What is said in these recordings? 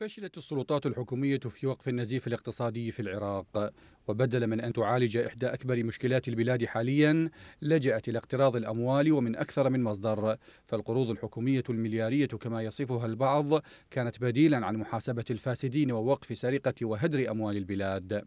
فشلت السلطات الحكومية في وقف النزيف الاقتصادي في العراق وبدلا من أن تعالج إحدى أكبر مشكلات البلاد حاليا لجأت إلى اقتراض الأموال ومن أكثر من مصدر فالقروض الحكومية المليارية كما يصفها البعض كانت بديلا عن محاسبة الفاسدين ووقف سرقة وهدر أموال البلاد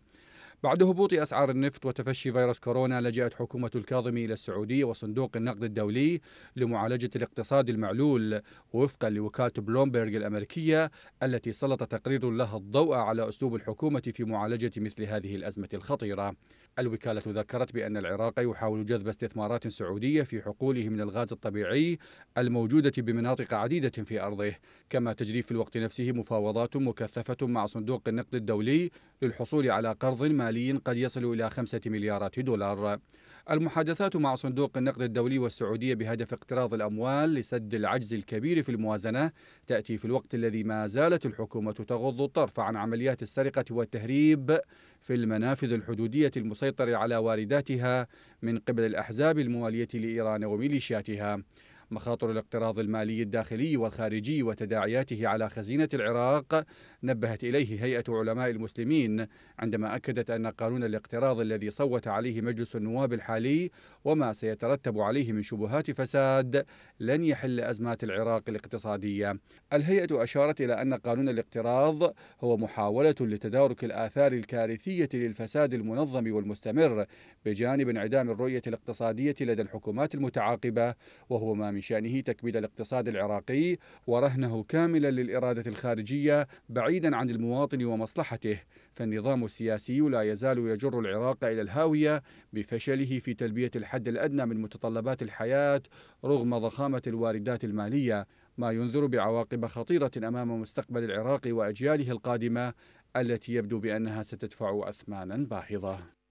بعد هبوط أسعار النفط وتفشي فيروس كورونا لجأت حكومة الكاظم إلى السعودية وصندوق النقد الدولي لمعالجة الاقتصاد المعلول وفقا لوكالة بلومبرغ الأمريكية التي سلط تقرير لها الضوء على أسلوب الحكومة في معالجة مثل هذه الأزمة الخطيرة الوكالة ذكرت بأن العراق يحاول جذب استثمارات سعودية في حقوله من الغاز الطبيعي الموجودة بمناطق عديدة في أرضه كما تجري في الوقت نفسه مفاوضات مكثفة مع صندوق النقد الدولي للحصول على قرض مالي قد يصل إلى خمسة مليارات دولار المحادثات مع صندوق النقد الدولي والسعودية بهدف اقتراض الأموال لسد العجز الكبير في الموازنة تأتي في الوقت الذي ما زالت الحكومة تغض الطرف عن عمليات السرقة والتهريب في المنافذ الحدودية المسيطر على وارداتها من قبل الأحزاب الموالية لإيران وميليشياتها مخاطر الاقتراض المالي الداخلي والخارجي وتداعياته على خزينة العراق نبهت إليه هيئة علماء المسلمين عندما أكدت أن قانون الاقتراض الذي صوت عليه مجلس النواب الحالي وما سيترتب عليه من شبهات فساد لن يحل أزمات العراق الاقتصادية الهيئة أشارت إلى أن قانون الاقتراض هو محاولة لتدارك الآثار الكارثية للفساد المنظم والمستمر بجانب انعدام الرؤية الاقتصادية لدى الحكومات المتعاقبة وهو ما من بشأنه تكميل الاقتصاد العراقي ورهنه كاملا للإرادة الخارجية بعيدا عن المواطن ومصلحته فالنظام السياسي لا يزال يجر العراق إلى الهاوية بفشله في تلبية الحد الأدنى من متطلبات الحياة رغم ضخامة الواردات المالية ما ينذر بعواقب خطيرة أمام مستقبل العراق وأجياله القادمة التي يبدو بأنها ستدفع أثمانا باهظة